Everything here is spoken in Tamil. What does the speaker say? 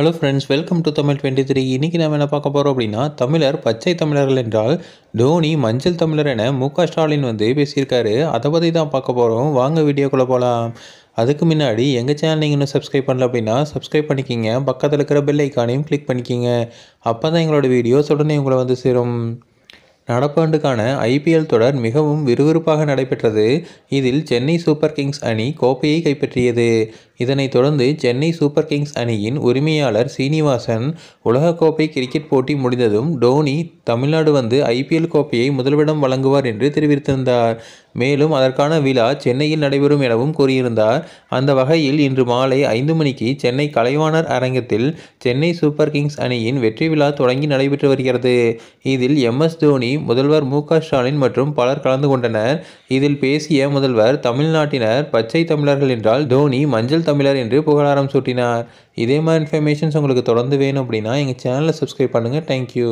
hello friends welcome to Tamil twenty three இன்றைக்கி நம்ம என்ன பார்க்க போகிறோம் அப்படின்னா தமிழர் பச்சை தமிழர்கள் என்றால் தோனி மஞ்சள் தமிழர் என மு க ஸ்டாலின் வந்து பேசியிருக்காரு அதை பற்றி தான் பார்க்க போகிறோம் வாங்க வீடியோக்குள்ளே போகலாம் அதுக்கு முன்னாடி எங்கள் சேனல் நீங்கள் இன்னும் சப்ஸ்கிரைப் பண்ணல அப்படின்னா சப்ஸ்கிரைப் பண்ணிக்கிங்க பக்கத்தில் இருக்கிற பெல் ஐக்கானையும் கிளிக் பண்ணிக்கிங்க அப்போ தான் எங்களோட வீடியோஸ் உடனே உங்களை வந்து சேரும் நடப்பாண்டுக்கான ஐபிஎல் தொடர் மிகவும் விறுவிறுப்பாக நடைபெற்றது இதில் சென்னை சூப்பர் கிங்ஸ் அணி கோப்பையை கைப்பற்றியது இதனைத் தொடர்ந்து சென்னை சூப்பர் கிங்ஸ் அணியின் உரிமையாளர் சீனிவாசன் உலகக்கோப்பை கிரிக்கெட் போட்டி முடிந்ததும் டோனி தமிழ்நாடு வந்து ஐபிஎல் கோப்பையை முதலிடம் வழங்குவார் என்று தெரிவித்திருந்தார் மேலும் அதற்கான விழா சென்னையில் நடைபெறும் எனவும் கூறியிருந்தார் அந்த வகையில் இன்று மாலை ஐந்து மணிக்கு சென்னை கலைவாணர் அரங்கத்தில் சென்னை சூப்பர் கிங்ஸ் அணியின் வெற்றி விழா தொடங்கி நடைபெற்று வருகிறது இதில் எம் எஸ் தோனி முதல்வர் மு ஸ்டாலின் மற்றும் பலர் கலந்து கொண்டனர் இதில் பேசிய முதல்வர் தமிழ்நாட்டினர் பச்சை தமிழர்கள் என்றால் தோனி மஞ்சள் தமிழர் என்று புகழாரம் சூட்டினார் இதே மாதிரி இன்ஃபர்மேஷன்ஸ் உங்களுக்கு தொடர்ந்து வேணும் அப்படின்னா எங்கள் சேனலை சப்ஸ்கிரைப் பண்ணுங்கள் தேங்க்யூ